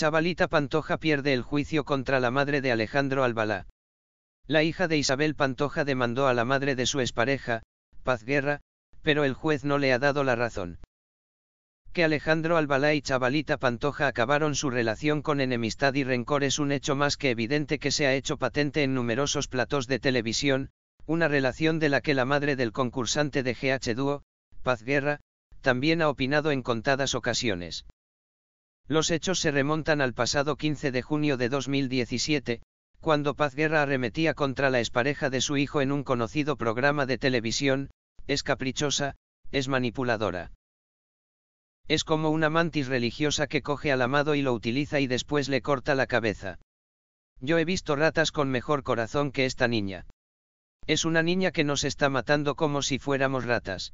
Chavalita Pantoja pierde el juicio contra la madre de Alejandro Albalá. La hija de Isabel Pantoja demandó a la madre de su expareja, Paz Guerra, pero el juez no le ha dado la razón. Que Alejandro Albalá y Chavalita Pantoja acabaron su relación con enemistad y rencor es un hecho más que evidente que se ha hecho patente en numerosos platos de televisión, una relación de la que la madre del concursante de GH Duo, Paz Guerra, también ha opinado en contadas ocasiones. Los hechos se remontan al pasado 15 de junio de 2017, cuando Paz Guerra arremetía contra la expareja de su hijo en un conocido programa de televisión, es caprichosa, es manipuladora. Es como una mantis religiosa que coge al amado y lo utiliza y después le corta la cabeza. Yo he visto ratas con mejor corazón que esta niña. Es una niña que nos está matando como si fuéramos ratas.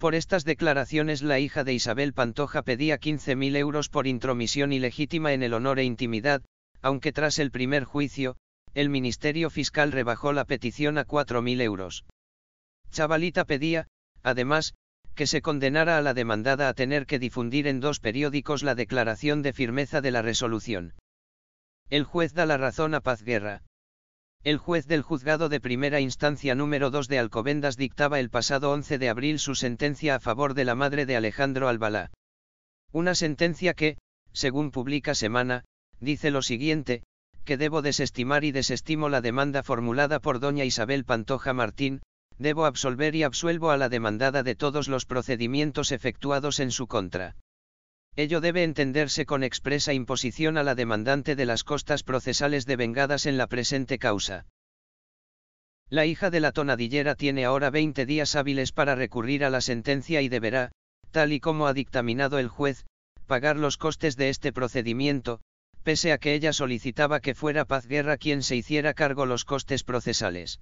Por estas declaraciones la hija de Isabel Pantoja pedía 15.000 euros por intromisión ilegítima en el honor e intimidad, aunque tras el primer juicio, el Ministerio Fiscal rebajó la petición a 4.000 euros. Chavalita pedía, además, que se condenara a la demandada a tener que difundir en dos periódicos la declaración de firmeza de la resolución. El juez da la razón a Paz Guerra. El juez del juzgado de primera instancia número 2 de Alcobendas dictaba el pasado 11 de abril su sentencia a favor de la madre de Alejandro Albalá. Una sentencia que, según publica Semana, dice lo siguiente, que debo desestimar y desestimo la demanda formulada por doña Isabel Pantoja Martín, debo absolver y absuelvo a la demandada de todos los procedimientos efectuados en su contra. Ello debe entenderse con expresa imposición a la demandante de las costas procesales de vengadas en la presente causa. La hija de la tonadillera tiene ahora 20 días hábiles para recurrir a la sentencia y deberá, tal y como ha dictaminado el juez, pagar los costes de este procedimiento, pese a que ella solicitaba que fuera Paz Guerra quien se hiciera cargo los costes procesales.